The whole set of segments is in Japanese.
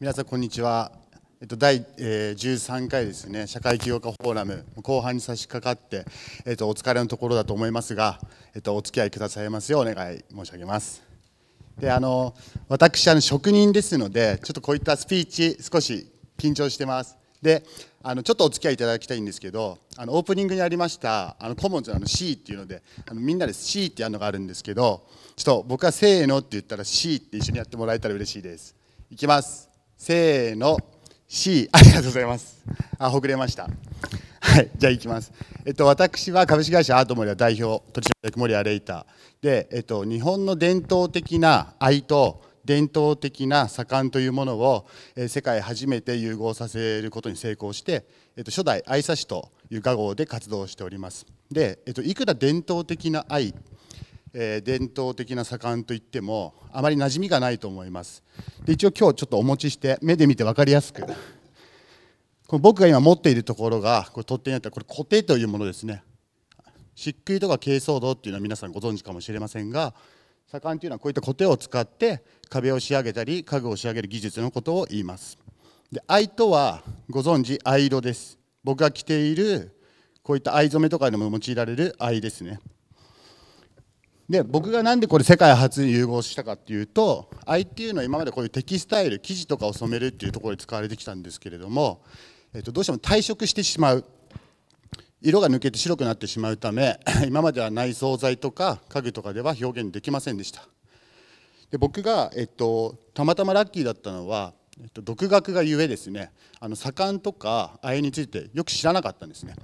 皆さんこんにちは。えっと、第、えー、13回ですね社会起業家フォーラム後半に差し掛かって、えっと、お疲れのところだと思いますが、えっと、お付き合いくださいますようお願い申し上げます。であの私あの職人ですのでちょっとこういったスピーチ少し緊張してます。であのちょっとお付き合いいただきたいんですけどあのオープニングにありましたあのコモンズのあの C っていうのであのみんなで C ってやるのがあるんですけどちょっと僕は「せーの」って言ったら C って一緒にやってもらえたら嬉しいです。いきます。せーの C ありがとうございますあほぐれましたはいじゃあいきますえっと私は株式会社アートモリア代表取締役森アレイターでえっと日本の伝統的な愛と伝統的な左官というものを、え世界初めて融合させることに成功して、えっと初代愛佐しという画号で活動しておりますで、えっといくら伝統的な愛え伝統的な左官といってもあまり馴染みがないと思いますで一応今日ちょっとお持ちして目で見て分かりやすくこの僕が今持っているところがこれ取っ手になったこれ固定というものですね漆喰とか珪藻土っていうのは皆さんご存知かもしれませんが左官というのはこういったコテを使って壁を仕上げたり家具を仕上げる技術のことを言いますで藍とはご存知藍色です僕が着ているこういった藍染めとかでも用いられる藍ですねで僕がなんでこれ世界初に融合したかっていうと ITU の今までこういうテキスタイル生地とかを染めるっていうところで使われてきたんですけれども、えっと、どうしても退色してしまう色が抜けて白くなってしまうため 今までは内装材とか家具とかでは表現できませんでしたで僕が、えっと、たまたまラッキーだったのは、えっと、独学がゆえですねあの左官とかあについてよく知らなかったんですね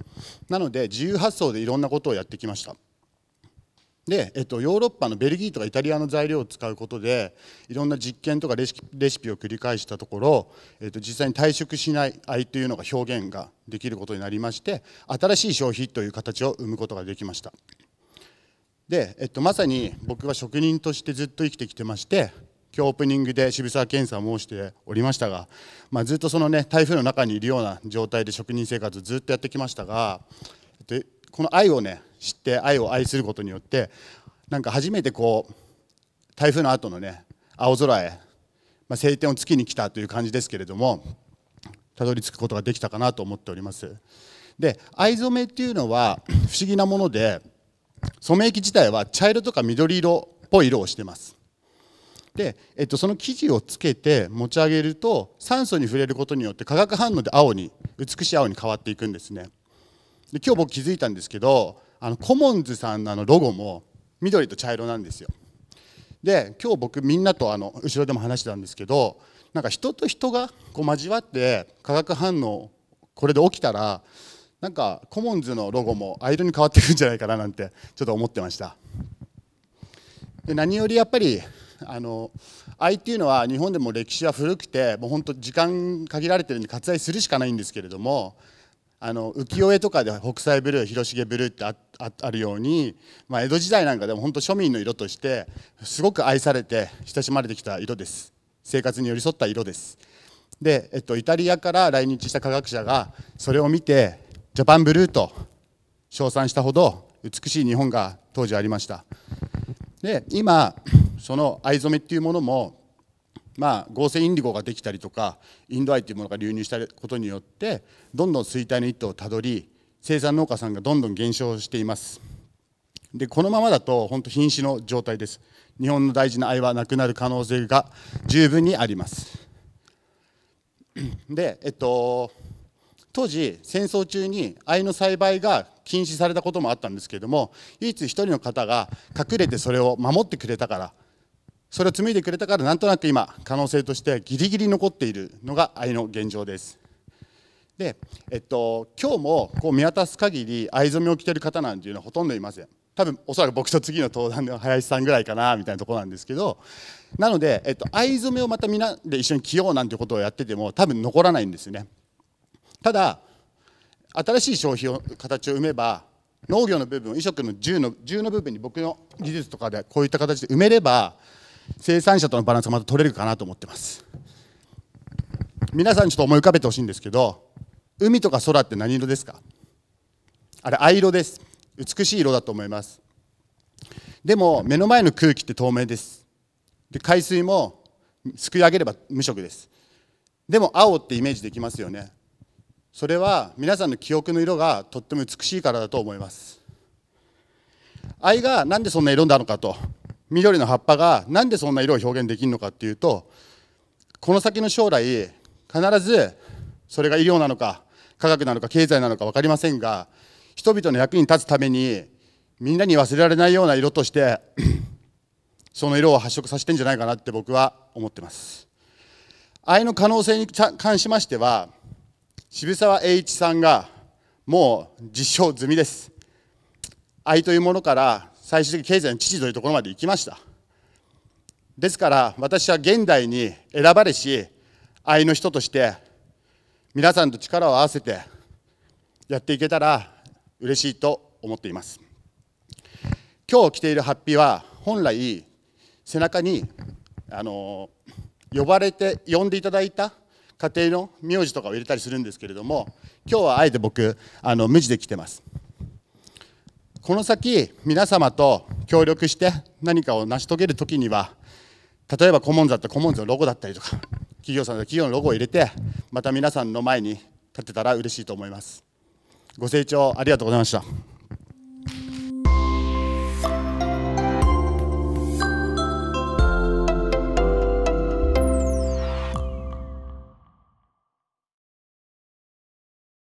なので自由発想でいろんなことをやってきましたで、えっと、ヨーロッパのベルギーとかイタリアの材料を使うことでいろんな実験とかレシピを繰り返したところ、えっと、実際に退職しない愛というのが表現ができることになりまして新しい消費という形を生むことができましたで、えっと、まさに僕は職人としてずっと生きてきてまして今日オープニングで渋沢健さん申しておりましたが、まあ、ずっとそのね台風の中にいるような状態で職人生活ずっとやってきましたが、えっとこの愛をね知って愛を愛することによってなんか初めてこう台風の後のね青空へ、まあ、晴天を月に来たという感じですけれどもたどり着くことができたかなと思っておりますで藍染めっていうのは不思議なもので染め液自体は茶色とか緑色っぽい色をしてますで、えっと、その生地をつけて持ち上げると酸素に触れることによって化学反応で青に美しい青に変わっていくんですねで今日僕気づいたんですけどあのコモンズさんのあのロゴも緑と茶色なんですよで今日僕みんなとあの後ろでも話してたんですけどなんか人と人がこう交わって化学反応これで起きたらなんかコモンズのロゴもアイに変わってくるんじゃないかななんてちょっと思ってましたで何よりやっぱりあの愛っていうのは日本でも歴史は古くてもう本当時間限られてるんで割愛するしかないんですけれどもあの浮世絵とかで北斎ブルー広重ブルーってああるように、まあ、江戸時代なんかでも本当庶民の色としてすごく愛されて親しまれてきた色です生活に寄り添った色ですで、えっと、イタリアから来日した科学者がそれを見てジャパンブルーと称賛したほど美しい日本が当時ありましたで今その藍染めっていうものもまあ、合成インディゴができたりとかインドアイというものが流入したことによってどんどん衰退の一途をたどり生産農家さんがどんどん減少していますでこのままだと本当瀕死の状態です日本の大事な愛はなくなる可能性が十分にありますでえっと当時戦争中に藍の栽培が禁止されたこともあったんですけれども唯一一人の方が隠れてそれを守ってくれたからそれを紡いでくれたからなんとなく今可能性としてギリギリ残っているのが愛の現状ですで、えっと、今日もこう見渡す限り藍染めを着てる方なんていうのはほとんどいません多分おそらく僕と次の登壇の林さんぐらいかなみたいなところなんですけどなので、えっと、藍染めをまたみんなで一緒に着ようなんてことをやってても多分残らないんですよねただ新しい消費を形を生めば農業の部分移植の銃の1の部分に僕の技術とかでこういった形で埋めれば生産者とのバランスがまた取れるかなと思ってます皆さんちょっと思い浮かべてほしいんですけど海とか空って何色ですかあれ藍色です美しい色だと思いますでも目の前の空気って透明ですで海水もすくい上げれば無色ですでも青ってイメージできますよねそれは皆さんの記憶の色がとっても美しいからだと思います藍が何でそんな色なのかと緑の葉っぱがなんでそんな色を表現できるのかっていうとこの先の将来必ずそれが医療なのか科学なのか経済なのか分かりませんが人々の役に立つためにみんなに忘れられないような色として その色を発色させてんじゃないかなって僕は思ってます愛の可能性に関しましては渋沢栄一さんがもう実証済みです愛というものから最終的に経済の父というところまで行きましたですから私は現代に選ばれし愛の人として皆さんと力を合わせてやっていけたら嬉しいと思っています今日着ているハッピーは本来背中にあの呼ばれて呼んでいただいた家庭の名字とかを入れたりするんですけれども今日はあえて僕あの無地で来てますこの先皆様と協力して何かを成し遂げる時には例えばコモンズだったらコモンズのロゴだったりとか企業さんだったら企業のロゴを入れてまた皆さんの前に立てたら嬉しいと思いますご清聴ありがとうございました